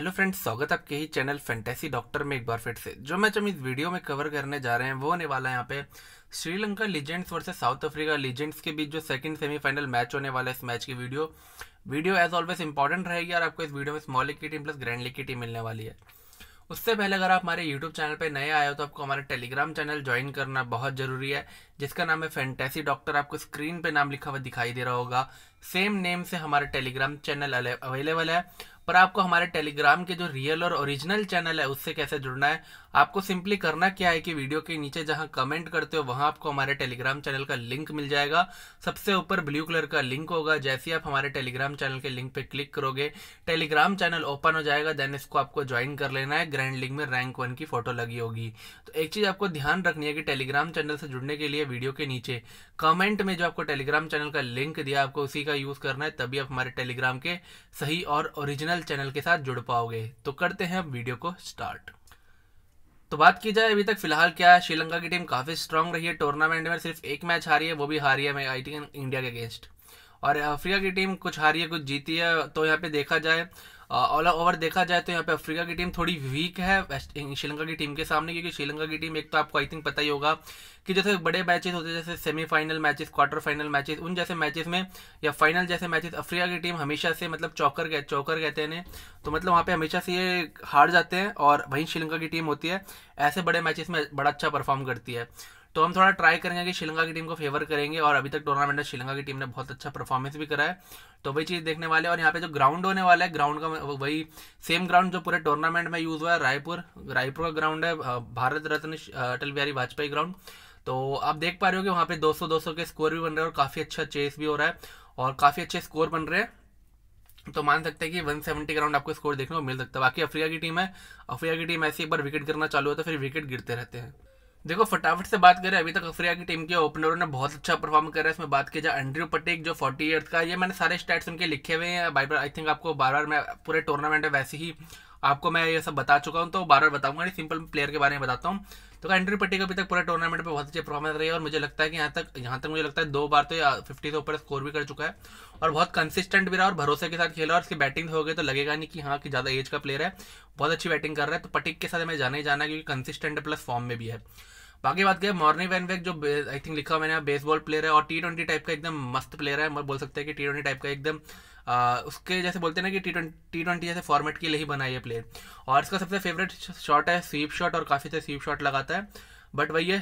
hello friends स्वागत आपके ही channel fantasy doctor में एक बार फिर से जो मैच हम इस वीडियो में कवर करने जा रहे हैं वो होने वाला है यहाँ पे Sri Lanka legends versus South Africa legends के बीच जो सेकंड सेमीफाइनल मैच होने वाला है इस मैच की video video as always important रहेगी और आपको इस वीडियो में स्मॉल की टीम प्लस ग्रैंड लीग की टीम मिलने वाली है उससे पहले अगर आप हमारे यूट्यूब चैनल पर नए आए हो तो आपको हमारे टेलीग्राम चैनल ज्वाइन करना बहुत जरूरी है जिसका नाम है फैंटेसी डॉक्टर आपको स्क्रीन पर नाम लिखा हुआ दिखाई दे रहा होगा सेम नेम से हमारा टेलीग्राम चैनल अवेलेबल है पर आपको हमारे टेलीग्राम के जो रियल और ओरिजिनल चैनल है उससे कैसे जुड़ना है आपको सिंपली करना क्या है कि वीडियो के नीचे जहां कमेंट करते हो वहां आपको हमारे टेलीग्राम चैनल का लिंक मिल जाएगा सबसे ऊपर ब्लू कलर का लिंक होगा जैसे ही आप हमारे टेलीग्राम चैनल के लिंक पे क्लिक करोगे टेलीग्राम चैनल ओपन हो जाएगा देन इसको आपको ज्वाइन कर लेना है ग्रैंड लिंक में रैंक वन की फोटो लगी होगी तो एक चीज आपको ध्यान रखनी है कि टेलीग्राम चैनल से जुड़ने के लिए वीडियो के नीचे कमेंट में जो आपको टेलीग्राम चैनल का लिंक दिया आपको उसी का यूज करना है तभी आप हमारे टेलीग्राम के सही और ओरिजिनल तत्काल चैनल के साथ जुड़ पाओगे तो करते हैं अब वीडियो को स्टार्ट तो बात की जाए अभी तक फिलहाल क्या है श्रीलंका की टीम काफ़ी स्ट्रांग रही है टूर्नामेंट में सिर्फ एक मैच हारी है वो भी हारी है आई टी इंडिया के अगेंस्ट और अफ्रीका की टीम कुछ हारी है कुछ जीती है तो यहाँ पे देखा जाए ऑल ओवर देखा जाए तो यहाँ पे अफ्रीका की टीम थोड़ी वीक है श्रीलंका की टीम के सामने क्योंकि श्रीलंका की टीम एक तो आपको आई थिंक पता ही होगा कि जैसे बड़े मैचेस होते हैं जैसे semifinal matches quarter final matches उन जैसे मैचेस में या फाइनल जैसे मैचेस अफ्रीका की टीम हमेशा से मतलब चौकर गए चौकर कहते हैं तो मतलब वहाँ पे हमेशा से ये हार जाते हैं और वहीं श्रीलंका की टीम होती है ऐसे बड़े मैचेस में बड़ा अच्छा परफॉर्म करती है तो हम थोड़ा ट्राई करेंगे कि श्रीलंका की टीम को फेवर करेंगे और अभी तक टूर्नामेंट में श्रीलंका की टीम ने बहुत अच्छा परफॉर्मेंस भी करा है तो वही चीज़ देखने वाले और यहाँ पे जो ग्राउंड होने वाला है ग्राउंड का वही सेम ग्राउंड जो पूरे टूर्नामेंट में यूज़ हुआ है रायपुर रायपुर का ग्राउंड है भारत रत्न अटल बिहारी वाजपेयी ग्राउंड तो आप देख पा रहे हो कि वहाँ पे 200 200 के स्कोर भी बन रहे हैं और काफ़ी अच्छा चेस भी हो रहा है और काफ़ी अच्छे स्कोर बन रहे हैं तो मान सकते हैं कि 170 ग्राउंड आपको स्कोर देखने को मिल सकता है बाकी अफ्रीका की टीम है अफ्रीका की टीम ऐसी एक बार विकेट गिरना चालू होता है तो फिर विकेट गिरते रहते हैं देखो फटाफट से बात करें अभी तक अफ्रिया की टीम के ओपनरों ने बहुत अच्छा परफॉर्म करा है इसमें बात की जाए एंड्रयू पटेक जो फोर्टी ईयर्स का ये मैंने सारे स्टैट्स उनके लिखे हुए हैं बाई बार आई थिंक आपको बार बार मैं पूरे टूर्नामेंट है वैसे ही आपको मैं ये सब बता चुका हूँ तो बार बार बताऊंगा नहीं सिंपल प्लेयर के बारे में बताता हूँ तो एंड्रयू पटेक अभी तक पूरे टूर्नामेंट में बहुत अच्छी परफॉर्मेंस रही है और मुझे लगता है कि यहाँ तक यहाँ तक मुझे लगता है दो बार तो फिफ्टी से ऊपर स्कोर भी कर चुका है और बहुत कंसिस्टेंट भी रहा और भरोसे के साथ खेला और उसकी बैटिंग हो गई तो लगेगा नहीं कि हाँ कि ज़्यादा एज का प्लेयर है बहुत अच्छी बैटिंग कर रहा है तो पटिक के साथ मैं जाना ही जाना क्योंकि कंसिस्टेंट प्लस फॉर्म में भी है बाकी बात करें मॉर्निंग वैनवेक जो आई थिंक लिखा मैंने बेसबॉल प्लेयर है और टी ट्वेंटी टाइप का एकदम मस्त प्लेयर है मैं बोल सकते हैं कि टी ट्वेंटी टाइप का एकदम उसके जैसे बोलते हैं ना कि टी ट्वेंटी ट्वेंटी जैसे फॉर्मेट के लिए ही बना ये प्लेयर और इसका सबसे फेवरेट शॉट है स्वीप शॉट और काफ़ी से स्वीप शॉट लगाता है बट वही है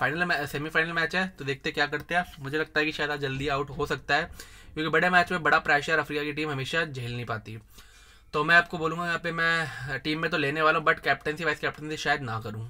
फाइनल सेमीफाइनल मैच है तो देखते क्या करते हैं मुझे लगता है कि शायद आज जल्दी आउट हो सकता है क्योंकि बड़े मैच में बड़ा प्रेशर अफ्रीका की टीम हमेशा झेल नहीं पाती तो मैं आपको बोलूँगा यहाँ पे मैं टीम में तो लेने वाला हूँ बट कैप्टनसी वाइस कैप्टनसी शायद ना करूँ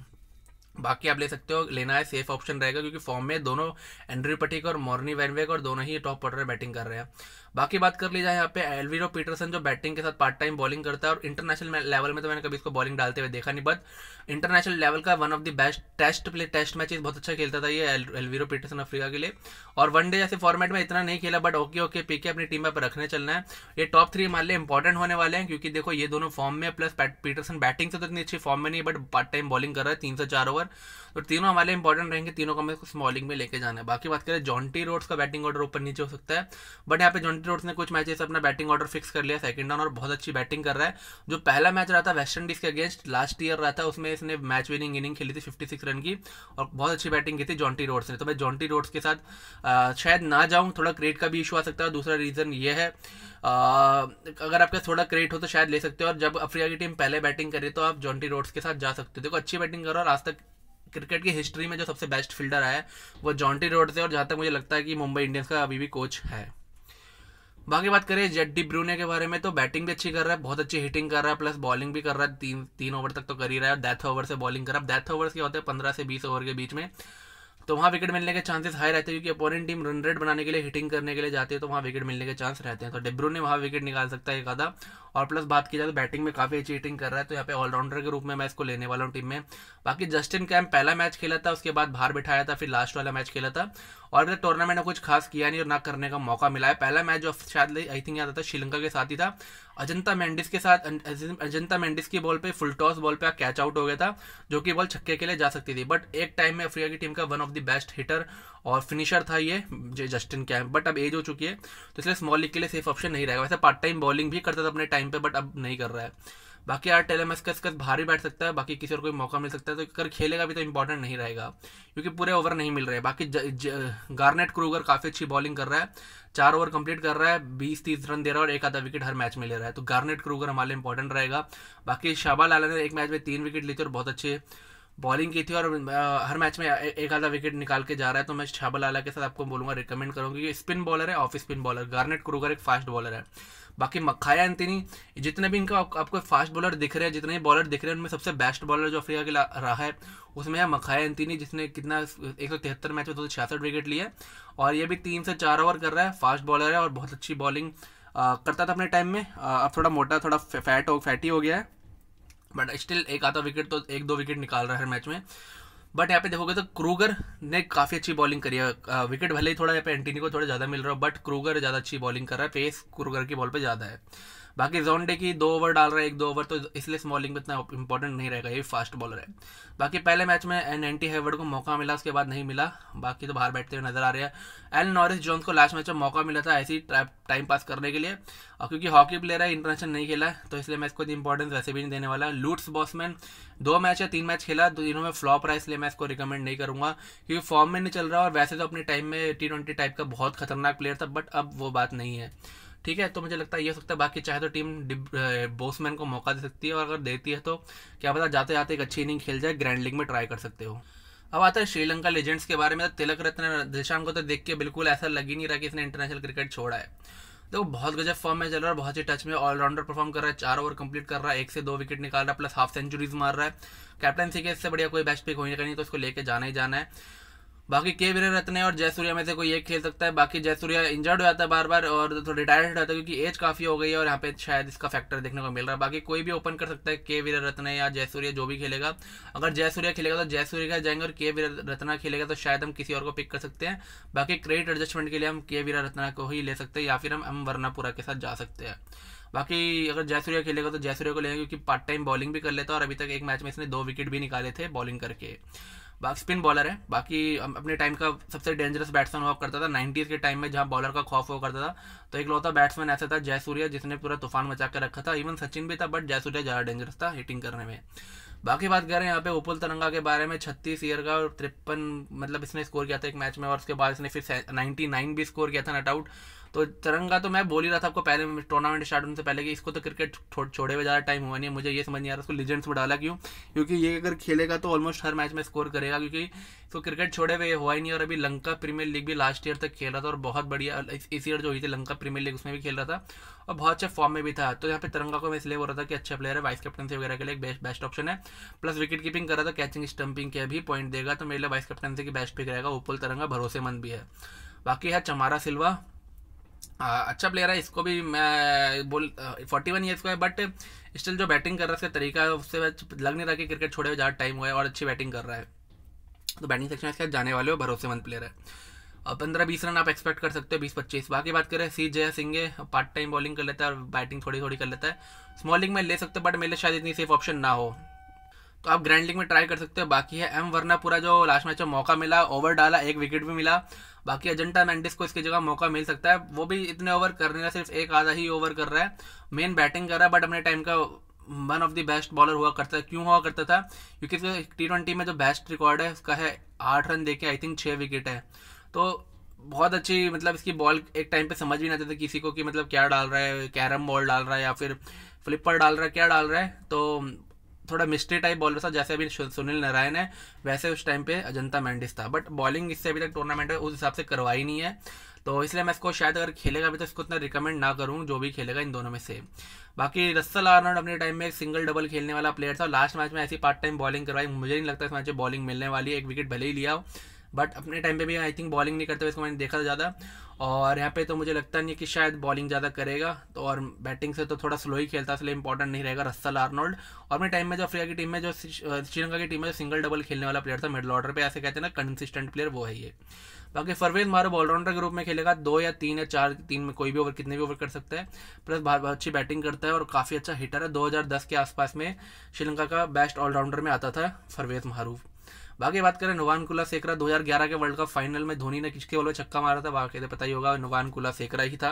बाकी आप ले सकते हो लेना है सेफ ऑप्शन रहेगा क्योंकि फॉर्म में दोनों एंड्री पटिक और मॉर्नी वैनवेक और दोनों ही टॉप ऑर्डर बैटिंग कर रहे हैं बाकी बात कर ली जाए यहाँ पे एलवीरो पीटरसन जो बैटिंग के साथ पार्ट टाइम बॉलिंग करता है और इंटरनेशनल लेवल में तो मैंने कभी इसको बॉलिंग डालते हुए देखा नहीं बट इंटरनेशनल लेवल का one of the best test play test match बहुत अच्छा खेलता था ये एलवीरो पीटरसन अफ्रीका के लिए और वनडे जैसे फॉर्मेट में इतना नहीं खेला बट ओके ओके पीके अपनी टीम पर रखने चलना है ये टॉप थ्री हमारे लिए इंपॉर्टेंट होने वाले हैं क्योंकि देखो ये दोनों फॉर्म में प्लस पीटरसन बैटिंग से तो इतनी अच्छी फॉर्म में नहीं बट पार्ट टाइम बॉलिंग कर रहा है तीन से चार ओवर तो तीनों हमारे इंपॉर्टेंट रहेंगे तीनों को हमें स्मॉलिंग में लेके जाना है बाकी बात करें जॉन्टी रोड्स का बैटिंग ऑर्डर ऊपर नीचे हो सकता है बट यहाँ पे जॉन्टी रोड्स ने कुछ मैचेस अपना बैटिंग ऑर्डर फिक्स कर लिया सेकंड डाउन और बहुत अच्छी बैटिंग कर रहा है जो पहला मैच रहा था वेस्ट इंडीज के अगेंस्ट लास्ट ईयर रहा था उसमें इसने मैच विनिंग इनिंग खेली थी फिफ्टी रन की और बहुत अच्छी बैटिंग की थी जॉन्टी रोड्स ने तो मैं जॉन्टी रोड्स के साथ शायद ना जाऊँ थोड़ा क्रेट का भी इशू आ सकता है दूसरा रीज़न ये है आ, अगर आपका थोड़ा क्रेट हो तो शायद ले सकते हो और जब अफ्रीका की टीम पहले बैटिंग करे तो आप जॉन्टी रोड्स के साथ जा सकते हो देखो अच्छी बैटिंग करो और आज तक क्रिकेट की हिस्ट्री में जो सबसे बेस्ट फील्डर आया है वो जॉन्टी रोड से और जहाँ तक मुझे लगता है कि मुंबई इंडियंस का अभी भी कोच है बाकी बात करें जेड डी ब्रूने के बारे में तो बैटिंग भी अच्छी कर रहा है बहुत अच्छी हिटिंग कर रहा है प्लस बॉलिंग भी कर रहा है तीन तीन ओवर तक तो कर ही रहा है डेथ ओवर से बॉलिंग कर रहा है डेथ ओवर क्या होते हैं पंद्रह से बीस ओवर के बीच में तो वहाँ विकेट मिलने के चांसेस हाई रहते हैं क्योंकि अपोनेंट टीम रन रेट बनाने के लिए हिटिंग करने के लिए जाती है तो वहाँ विकेट मिलने के चांस रहते हैं तो डिब्रू ने वहाँ विकेट निकाल सकता है एक आधा और प्लस बात की जाए तो बैटिंग में काफ़ी अच्छी हिटिंग कर रहा है तो यहाँ पे ऑलराउंडर के रूप में मैं इसको लेने वाला हूँ टीम में बाकी जस्टिन कैम्प पहला मैच खेला था उसके बाद बाहर बिठाया था फिर लास्ट वाला मैच खेला था और फिर टूर्नामेंट में कुछ खास किया नहीं और ना करने का मौका मिला है पहला मैच जो शायद आई थिंक याद आता श्रीलंका के साथ ही था अजंता मेंडिस के साथ अजंता मेंडिस की बॉल पे फुल टॉस बॉल पे कैच आउट हो गया था जो कि बॉल छक्के के लिए जा सकती थी बट एक टाइम में अफ्रीका की टीम का one of the best hitter और फिनिशर था ये जस्टिन कैम्प बट अब एज हो चुकी है तो इसलिए स्मॉल लीग के लिए सेफ ऑप्शन नहीं रहेगा वैसे पार्ट टाइम बॉलिंग भी करता था अपने टाइम पर बट अब नहीं कर रहा है बाकी यार टेलेमस्कस भारी बैठ सकता है बाकी किसी और कोई मौका मिल सकता है तो अगर खेलेगा भी तो इंपॉर्टेंट नहीं रहेगा क्योंकि पूरे ओवर नहीं मिल रहे बाकी गार्नेट क्रूगर काफ़ी अच्छी बॉलिंग कर रहा है चार ओवर कंप्लीट कर रहा है बीस तीस रन दे रहा है और एक आधा विकेट हर मैच में ले रहा है तो गार्नेट क्रूगर हमारे लिए इंपॉर्टेंट रहेगा बाकी शाबा लाला ने एक मैच में तीन विकेट ली थी और बहुत अच्छे बॉलिंग की थी और हर मैच में एक आधा विकेट निकाल के जा रहा है तो मैं शाबा लाला के साथ आपको बोलूंगा रिकमेंड करूँगा कि स्पिन बॉलर है off spin bowler Garnett Kruger एक फास्ट बॉलर है बाकी मखाया एंथनी जितने भी इनका आपको फास्ट बॉलर दिख रहे हैं जितने भी बॉलर दिख रहे हैं उनमें सबसे बेस्ट बॉलर जो अफ्रीका के रहा है उसमें है मखाया एंथनी जिसने कितना एक सौ तिहत्तर मैच में दो सौ छियासठ विकेट लिए और ये भी तीन से चार ओवर कर रहा है फास्ट बॉलर है और बहुत अच्छी बॉलिंग करता था अपने टाइम में अब थोड़ा मोटा थोड़ा फैट हो फैटी हो गया है बट स्टिल एक आधा विकेट तो एक दो विकेट निकाल रहा है मैच में बट यहाँ पे देखोगे तो क्रूगर ने काफ़ी अच्छी बॉलिंग करी है विकेट भले ही थोड़ा यहाँ पे एंटीनी को थोड़ा ज़्यादा मिल रहा है बट क्रूगर ज़्यादा अच्छी बॉलिंग कर रहा है पेस क्रूगर की बॉल पे ज़्यादा है बाकी जोन डे की दो ओवर डाल रहा है एक दो ओवर तो इसलिए स्मॉलिंग में इतना इंपॉर्टेंट नहीं रहेगा ये फास्ट बॉलर है बाकी पहले मैच में एन एंटी हेवर्ड को मौका मिला उसके बाद नहीं मिला बाकी तो बाहर बैठते हुए नजर आ रहे हैं एल नॉरिस जोन्स को लास्ट मैच में मौका मिला था ऐसे ही टाइम पास करने के लिए और क्योंकि हॉकी प्लेयर है इंटरनेशनल नहीं खेला तो इसलिए मैं इसको इंपॉर्टेंस वैसे भी नहीं देने वाला लूट्स बॉसमैन दो मैच या तीन मैच खेला तो में फ्लॉप रहा इसलिए मैं इसको रिकमेंड नहीं करूंगा क्योंकि फॉर्म में नहीं चल रहा और वैसे तो अपने टाइम में टी ट्वेंटी टाइप का बहुत खतरनाक प्लेयर था बट अब वो बात नहीं है ठीक है तो मुझे लगता है ये हो सकता है बाकी चाहे तो टीम बोसमैन को मौका दे सकती है और अगर देती है तो क्या पता जाते जाते एक अच्छी इनिंग खेल जाए ग्रैंड लीग में ट्राई कर सकते हो अब आता है श्रीलंका लेजेंड्स के बारे में तो तिलक रत्न दिशांक को तो देख के बिल्कुल ऐसा लग ही नहीं रहा कि इसने इंटरनेशनल क्रिकेट छोड़ा है देखो बहुत गजब फॉर्म में चल रहा है बहुत ही टच में ऑलराउंडर परफॉर्म कर रहा है चार ओवर कंप्लीट कर रहा है एक से दो विकेट निकाल रहा है प्लस हाफ सेंचुरीज मार रहा है कैप्टनसी के इससे बढ़िया कोई बेस्ट पिक होने का नहीं तो उसको लेके जाना ही जाना है बाकी के वीर रत्न और जयसूर्या में से कोई एक खेल सकता है बाकी जयसूर्या इंजर्ड हो जाता है बार बार और थोड़ा रिटायर्ड रहता है क्योंकि एज काफ़ी हो गई है और यहाँ पे शायद इसका फैक्टर देखने को मिल रहा है बाकी कोई भी ओपन कर सकता है के वीर रत्न या जयसूर्या जो भी खेलेगा अगर जयसूर्या खेलेगा तो का जाएंगे और के वीर रत्ना खेलेगा तो शायद हम किसी और को पिक कर सकते हैं बाकी क्रेडिट एडजस्टमेंट के लिए हम के वीर रत्ना को ही ले सकते हैं या फिर हम एम वर्णापुरा के साथ जा सकते हैं बाकी अगर जयसूर्या खेलेगा तो जयसूर्या को लेंगे क्योंकि पार्ट टाइम बॉलिंग भी कर लेता है और अभी तक एक मैच में इसने दो विकेट भी निकाले थे बॉलिंग करके बाकी स्पिन बॉलर है बाकी अपने टाइम का सबसे डेंजरस बैट्समैन हुआ करता था नाइन्टीज़ के टाइम में जहाँ बॉलर का खौफ हुआ करता था तो एक लौता बैट्समैन ऐसा था जयसूर्या जिसने पूरा तूफान मचा कर रखा था इवन सचिन भी था बट जयसूर्या ज़्यादा डेंजरस था हिटिंग करने में बाकी बात करें यहाँ पे उपुल तरंगा के बारे में छत्तीस ईयर का और तिरपन मतलब इसने स्कोर किया था एक मैच में और उसके बाद इसने फिर नाइन्टी नाइन भी स्कोर किया था नट आउट तो तिरंगा तो मैं बोल ही रहा था आपको पहले टूर्नामेंट स्टार्ट होने से पहले कि इसको तो क्रिकेट छोड़ छोड़े हुए ज़्यादा टाइम हुआ नहीं है मुझे ये समझ नहीं आ रहा उसको लीजेंड्स में डाला क्यों क्योंकि ये अगर खेलेगा तो ऑलमोस्ट हर मैच में स्कोर करेगा क्योंकि इसको क्रिकेट छोड़े हुए हुआ ही नहीं और अभी लंका प्रीमियर लीग भी लास्ट ईयर तक खेल रहा था और बहुत बढ़िया इस ईयर जो हुई थी लंका प्रीमियर लीग उसमें भी खेल रहा था और बहुत अच्छे फॉर्म में भी था तो यहाँ पे तिरंगा को मैं इसलिए बोल रहा था कि अच्छा प्लेयर है वाइस कैप्टनसी वगैरह के लिए बेस्ट बेस्ट ऑप्शन है प्लस विकेट कीपिंग कर रहा था कैचिंग स्टंपिंग के भी पॉइंट देगा तो मेरे लिए वाइस कैप्टनसी की बेस्ट पिक रहेगा ओपल तिरंगा भरोसेमंद भी है बाकी है चमारा सिल्वा अच्छा प्लेयर है इसको भी मैं बोल फोर्टी वन ईयर्स का है बट स्टिल जो बैटिंग कर रहा है उसका तरीका है उससे लग नहीं रहा कि क्रिकेट छोड़े हुए ज़्यादा टाइम हुआ है और अच्छी बैटिंग कर रहा है तो बैटिंग सेक्शन इसके जाने वाले हो भरोसेमंद प्लेयर है और पंद्रह बीस रन आप एक्सपेक्ट कर सकते हो बीस पच्चीस बाकी बात करें C Jayasinghe part time bowling कर लेता है और बैटिंग थोड़ी थोड़ी कर लेता है स्मॉलिंग में ले सकते बट मेरे शायद इतनी सेफ ऑप्शन ना हो तो आप ग्रैंड लीग में ट्राई कर सकते हो बाकी है एम वरना पूरा जो लास्ट मैच में मौका मिला ओवर डाला एक विकेट भी मिला बाकी अजंटा मैंडिस को इसकी जगह मौका मिल सकता है वो भी इतने ओवर करने का सिर्फ एक आधा ही ओवर कर रहा है मेन बैटिंग कर रहा है बट अपने टाइम का one of the best bowler हुआ करता क्यों हुआ करता था क्योंकि टी ट्वेंटी में जो बेस्ट रिकॉर्ड है उसका है आठ रन देके आई थिंक छः विकेट है तो बहुत अच्छी मतलब इसकी बॉल एक टाइम पे समझ भी नहीं आता था किसी को कि मतलब क्या डाल रहा है कैरम बॉल डाल रहा है या फिर फ्लिपर डाल रहा है क्या डाल रहा है तो थोड़ा मिस्ट्री टाइप बॉलर था जैसे अभी सुनील नारायण है वैसे उस टाइम पे अजंता मैंडिस था बट बॉलिंग इससे अभी तक टूर्नामेंट है उस हिसाब से करवाई नहीं है तो इसलिए मैं इसको शायद अगर खेलेगा अभी तो इसको इतना रिकमेंड ना करूँ जो भी खेलेगा इन दोनों में से बाकी रस्सल आर्नोल्ड अपने टाइम में एक सिंगल डबल खेलने वाला प्लेयर था लास्ट मैच में ऐसी पार्ट टाइम बॉलिंग करवाई मुझे नहीं लगता इस मैच में बॉलिंग मिलने वाली एक विकेट भले ही लिया बट अपने टाइम पे भी आई थिंक बॉलिंग नहीं करते हुए इसको मैंने देखा ज़्यादा और यहाँ पे तो मुझे लगता नहीं कि शायद बॉलिंग ज़्यादा करेगा तो और बैटिंग से तो थोड़ा स्लो ही खेलता इसलिए इंपॉर्टेंट नहीं रहेगा रस्सल आर्नोल्ड और अपने टाइम में जो अफ्रीका की टीम में जो श्रीलंका की टीम में जो सिंगल डबल खेलने वाला प्लेयर था मिडल ऑर्डर पर ऐसे कहते हैं ना कंसिस्टेंट प्लेयर वो है ये बाकी फरवेज मारो ऑलराउंडर के रूप में खेलेगा दो या तीन या चार तीन में कोई भी ओवर कितने भी ओवर कर सकता है प्लस बहुत अच्छी बैटिंग करता है और काफ़ी अच्छा हिटर है 2010 के आसपास में श्रीलंका का बेस्ट ऑलराउंडर में आता था फरवेज महारूफ बाकी बात करें नुवान कुला सेकरा 2011 के वर्ल्ड कप फाइनल में धोनी ने किसके बॉल छक्का मारा था तो पता ही होगा नुवान कुला सेकरा ही था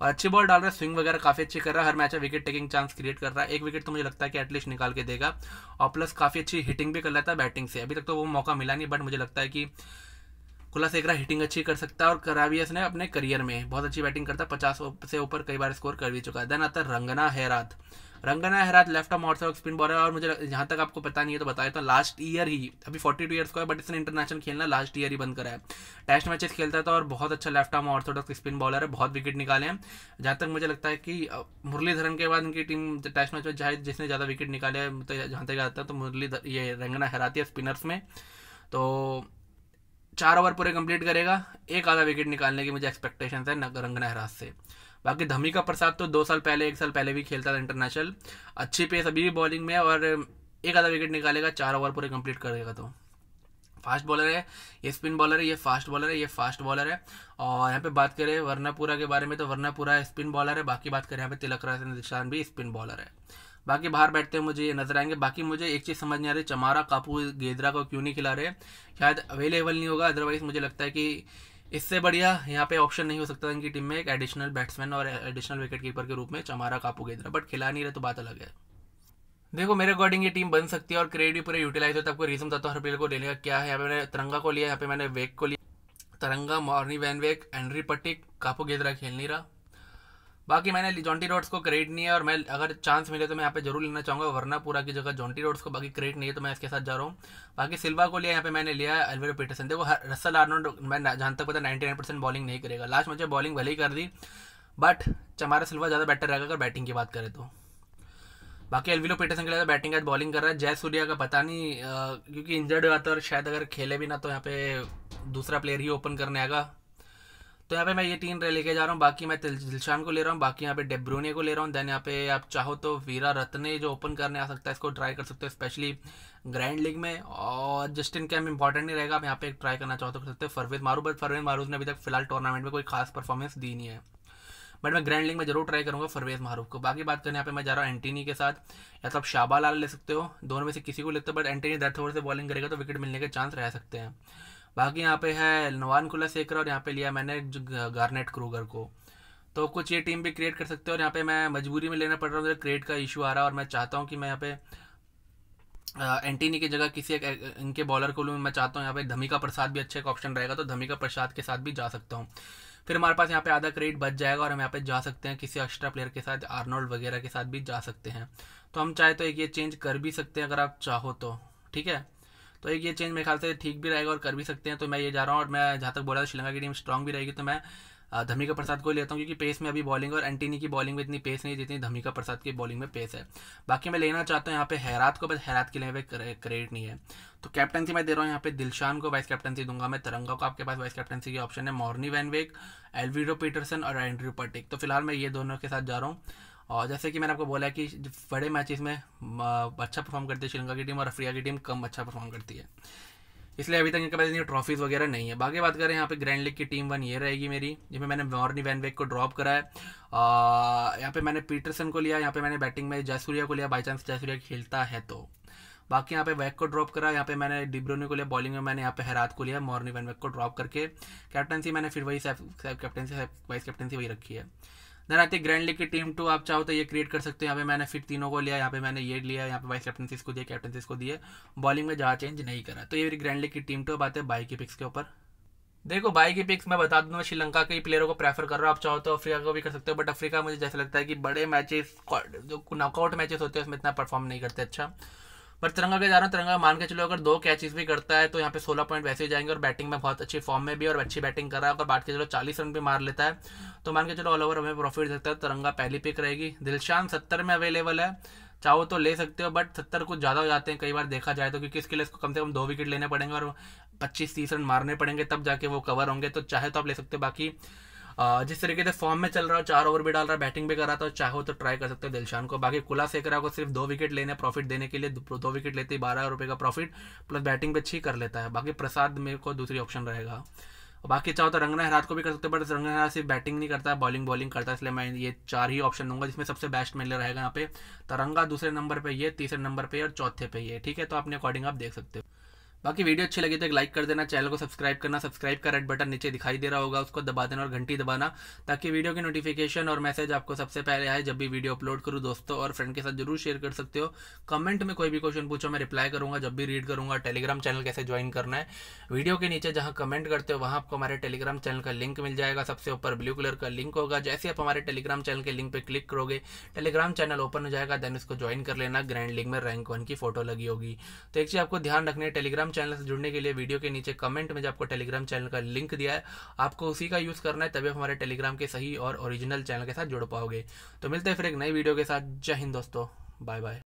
और अच्छी बॉल डाल रहा है स्विंग वगैरह काफ़ी अच्छी कर रहा है हर मैच में विकेट टेकिंग चांस क्रिएट कर रहा है एक विकेट तो मुझे लगता है कि एटलीस्ट निकाल के देगा और प्लस काफ़ी अच्छी हिटिंग भी कर लेता है बैटिंग से अभी तक तो वो मौका मिला नहीं बट मुझे लगता है कि खुला सेकरा हिटिंग अच्छी कर सकता है और कराबियस ने अपने करियर में बहुत अच्छी बैटिंग करता है पचास से ऊपर कई बार स्कोर कर भी चुका है देन आता है Rangana Herath Rangana Herath left off hot spin bowler है और मुझे जहाँ तक आपको पता नहीं है तो बताया था लास्ट ईयर ही अभी फोर्टी टू ईयर्स का है बट इसने इंटरनेशनल खेलना लास्ट ईयर ही बंद करा है टेस्ट मैचेस खेलता था तो और बहुत अच्छा left off orthodox spin bowler है बहुत विकेट निकाले हैं जहाँ तक मुझे लगता है कि मुरलीधरन के बाद उनकी टीम टेस्ट मैच में चाहे जिसने ज़्यादा विकेट निकाले तो जहाँ तक आता है तो मुरली ये रंगना हैराती है स्पिनर्स में तो चार ओवर पूरे कंप्लीट करेगा एक आधा विकेट निकालने की मुझे एक्सपेक्टेशन है रंग नहराज से बाकी धमिका प्रसाद तो दो साल पहले एक साल पहले भी खेलता था इंटरनेशनल अच्छी पेस अभी भी बॉलिंग में और एक आधा विकेट निकालेगा चार ओवर पूरे कंप्लीट कर देगा तो फास्ट बॉलर है ये स्पिन बॉलर है ये फास्ट बॉलर है ये फास्ट बॉलर है और यहाँ पे बात करें वर्नापुरा के बारे में तो वर्नापुरा स्पिन बॉलर है बाकी बात करें यहाँ पे तिलक राज निशान भी स्पिन बॉलर है बाकी बाहर बैठते हुए मुझे ये नजर आएंगे बाकी मुझे एक चीज़ समझ नहीं आ रही चमारा कापू गेदरा को क्यों नहीं खिला रहे शायद अवेलेबल नहीं होगा अदरवाइज मुझे लगता है कि इससे बढ़िया यहाँ पे ऑप्शन नहीं हो सकता इनकी टीम में एक एडिशनल बैट्समैन और एडिशनल विकेट कीपर के रूप में चमारा कापू गेदरा बट खिला नहीं रहे तो बात अलग है देखो मेरे अकॉर्डिंग ये टीम बन सकती है और क्रेडिट भी पूरे यूटिलाइज होता है आपको रीजन बताता हूँ हर प्लेयर को लेने का क्या है यहाँ पे मैंने तिरंगा को लिया यहाँ पे मैंने वेक को लिया Tharanga Morne van Wyk Andrew Puttick कापू गेदरा खेल नहीं रहा बाकी मैंने जॉन्टी रोड्स को क्रेडिट नहीं है और मैं अगर चांस मिले तो मैं यहाँ पे जरूर लेना चाहूँगा वरना पूरा की जगह जॉन्टी रोड्स को बाकी क्रेडिट नहीं है तो मैं इसके साथ जा रहा हूँ बाकी सिल्वा को लिया यहाँ पे मैंने लिया एलवेरो पीटरसन देखो रसल आर्नोल्ड मैं जहाँ तक पता नाइन्टी नाइन परसेंट बॉलिंग नहीं करेगा लास्ट मुझे बॉलिंग भले ही कर दी बट चमारा सिल्वा ज़्यादा बेटर रहेगा अगर बैटिंग की बात करें तो बाकी एलविलो पीटरसन के लिए बैटिंग आज बॉलिंग कर रहा है जय सूर्या का पता नहीं क्योंकि इंजर्ड हुआ था और शायद अगर खेले भी ना तो यहाँ पे दूसरा प्लेयर ही ओपन करने आएगा तो यहाँ पे मैं ये तीन लेके जा रहा हूँ बाकी मैं दिलशान को ले रहा हूँ बाकी यहाँ पे डेब्रोनिया को ले रहा हूँ देन यहाँ पे आप चाहो तो वीरा रत्ने जो ओपन करने आ सकता है इसको ट्राई कर सकते हो स्पेशली ग्रैंड लीग में और जस्टिन कैम इंपॉर्टेंट नहीं रहेगा आप यहाँ पे ट्राई करना चाहो तो कर सकते हो फरवेज मारू बट फरवेज मारूज ने अभी तक फिलहाल टूर्नामेंट में कोई खास परफॉर्मेंस दी नहीं है बट मैं ग्रैंड लीग में जरूर ट्राई करूँगा फरवेज मारूफ को बाकी बात करें यहाँ पे मैं जा रहा हूँ एंटीनी के साथ या तो आप लाल ले सकते हो दोनों में से किसी को लेते हो बट एंटीनी दर्थ से बॉलिंग करेगा तो विकेट मिलने के चांस रह सकते हैं बाकी यहाँ पे है नवान खुला सेकर और यहाँ पे लिया मैंने गार्नेट क्रूगर को तो कुछ ये टीम भी क्रिएट कर सकते हो और यहाँ पे मैं मजबूरी में लेना पड़ रहा हूँ क्रिएट का इशू आ रहा है और मैं चाहता हूँ कि मैं यहाँ पे एंटीनी की जगह किसी एक इनके बॉलर को लूँ मैं चाहता हूँ यहाँ पे धमिका प्रसाद भी अच्छा एक ऑप्शन रहेगा तो धमिका प्रसाद के साथ भी जा सकता हूँ फिर हमारे पास यहाँ पे आधा क्रेडिट बच जाएगा और हम यहाँ पे जा सकते हैं किसी एक्स्ट्रा प्लेयर के साथ आर्नोल्ड वगैरह के साथ भी जा सकते हैं तो हम चाहे तो एक ये चेंज कर भी सकते हैं अगर आप चाहो तो ठीक है तो एक ये चेंज मेरे ख्याल से ठीक भी रहेगा और कर भी सकते हैं तो मैं ये जा रहा हूँ और मैं जहाँ तक बोला श्रीलंका की टीम स्ट्रांग भी रहेगी तो मैं धमिका प्रसाद को लेता हूँ क्योंकि पेस में अभी बॉलिंग और एंटीनी की बॉलिंग में इतनी पेस नहीं जितनी धमिका प्रसाद की बॉलिंग में पेस है बाकी मैं लेना चाहता हूँ यहाँ पे हैरात को बस हैरात के लिए पे क्रेडिट नहीं है तो कैप्टनसी मैं दे रहा हूँ यहाँ पे दिलशान को वाइस कैप्टनसी दूंगा मैं तरंगा को आपके पास वाइस कैप्टनसी की ऑप्शन है मॉर्नी वैनवेक एलविडो पीटरसन और एंड्रू पटिक तो फिलहाल मैं ये दोनों के साथ जा रहा हूँ और जैसे कि मैंने आपको बोला कि बड़े मैचेस में अच्छा परफॉर्म करती है श्रीलंका की टीम और अफ्रीका की टीम कम अच्छा परफॉर्म करती है इसलिए अभी तक इनके पास इतनी ट्रॉफीज़ वगैरह नहीं है बाकी बात करें यहाँ पे ग्रैंड लीग की टीम वन ये रहेगी मेरी जिसमें मैंने वॉर्नी वैनवेक को ड्रॉप करा है यहाँ पे मैंने पीटरसन को लिया यहाँ पे मैंने बैटिंग में जयसूर्या को लिया बाई चांस जयसूर्या खेलता है तो बाकी यहाँ पे वैक को ड्रॉप करा यहाँ पे मैंने डिब्रोनी को लिया बॉलिंग में मैंने यहाँ पे हैरात को लिया मॉर्नी वैनवेक को ड्रॉप करके कैप्टनसी मैंने फिर वही कैप्टनसी वाइस कैप्टनसी वही रखी है देन आई ग्रैंड लीग की टीम टू आप चाहो तो ये क्रिएट कर सकते हो यहाँ पे मैंने फिर तीनों को लिया यहाँ पे मैंने ये लिया यहाँ पे वाइस कैप्टनसी को दिया कैप्टनसी को दिए बॉलिंग में जहाँ चेंज नहीं करा तो ये मेरी ग्रैंड लीग की टीम टू बात है बाई की पिक्स के ऊपर देखो बाई की पिक्स मैं बता दूं श्रीलंका के प्लेयरों को प्रेफर कर रहा हूँ आप चाहो तो अफ्रीका को भी कर सकते हो बट अफ्रीका मुझे जैसा लगता है कि बड़े मैचेस जो नॉकआउट मैचेस होते हैं उसमें इतना परफॉर्म नहीं करते अच्छा पर तिरंगा के जा रहा हूँ तिरंगा मान के चलो अगर दो कैचेस भी करता है तो यहाँ पे सोलह पॉइंट वैसे ही जाएंगे और बैटिंग में बहुत अच्छी फॉर्म में भी और अच्छी बैटिंग कर रहा है अगर बात के चलो चालीस रन भी मार लेता है तो मान के चलो ऑल ओवर हमें प्रॉफिट देता है तिरंगा पहली पिक रहेगी दिलशान सत्तर में अवेलेबल है चाहो तो ले सकते हो बट सत्तर कुछ ज़्यादा हो जाते हैं कई बार देखा जाए तो क्योंकि इसके लिए इसको कम से कम दो विकेट लेने पड़ेंगे और पच्चीस तीस रन मारने पड़ेंगे तब जाके वो कवर होंगे तो चाहे तो आप ले सकते हो बाकी जिस तरीके से फॉर्म में चल रहा है चार ओवर भी डाल रहा है बैटिंग भी कर रहा था चाहो तो ट्राई कर सकते हो दिलशान को बाकी कुला सेकरा को सिर्फ दो विकेट लेने प्रॉफिट देने के लिए दो विकेट लेते ही बारह रुपये का प्रॉफिट प्लस बैटिंग भी अच्छी कर लेता है बाकी प्रसाद मेरे को दूसरी ऑप्शन रहेगा बाकी चाहो तो रंगना हरात को भी कर सकते हो बट रंगना हरात सिर्फ बैटिंग नहीं करता है बॉलिंग बॉलिंग करता है इसलिए मैं ये चार ही ऑप्शन दूंगा जिसमें सबसे बेस्ट मिल रहेगा यहाँ पे तरंगा दूसरे नंबर पे ये तीसरे नंबर पे और चौथे पे ये ठीक है तो अपने अकॉर्डिंग आप देख सकते हो बाकी वीडियो अच्छी लगी तो एक लाइक कर देना चैनल को सब्सक्राइब करना सब्सक्राइब का रेड बटन नीचे दिखाई दे रहा होगा उसको दबा देना और घंटी दबाना ताकि वीडियो की नोटिफिकेशन और मैसेज आपको सबसे पहले आए जब भी वीडियो अपलोड करूँ दोस्तों और फ्रेंड के साथ जरूर शेयर कर सकते हो कमेंट में कोई भी क्वेश्चन पूछो मैं रिप्लाई करूँगा जब भी रीड करूंगा टेलीग्राम चैनल कैसे ज्वाइन करना है वीडियो के नीचे जहाँ कमेंट करते हो वहाँ आपको हमारे टेलीग्राम चैनल का लिंक मिल जाएगा सबसे ऊपर ब्लू कलर का लिंक होगा जैसे आप हमारे टेलीग्राम चैनल के लिंक पर क्लिक करोगे टेलीग्राम चैनल ओपन हो जाएगा देन उसको ज्वाइन कर लेना ग्रैंड लिंक में रैंक वन की फोटो लगी होगी तो एक चीज़ आपको ध्यान रखना है टेलीग्राम टेलीग्राम चैनल से जुड़ने के लिए वीडियो के नीचे कमेंट में जो आपको टेलीग्राम चैनल का लिंक दिया है आपको उसी का यूज़ करना है तभी हमारे टेलीग्राम के सही और ओरिजिनल चैनल के साथ जुड़ पाओगे तो मिलते हैं फिर एक नई वीडियो के साथ जय हिंद दोस्तों बाय बाय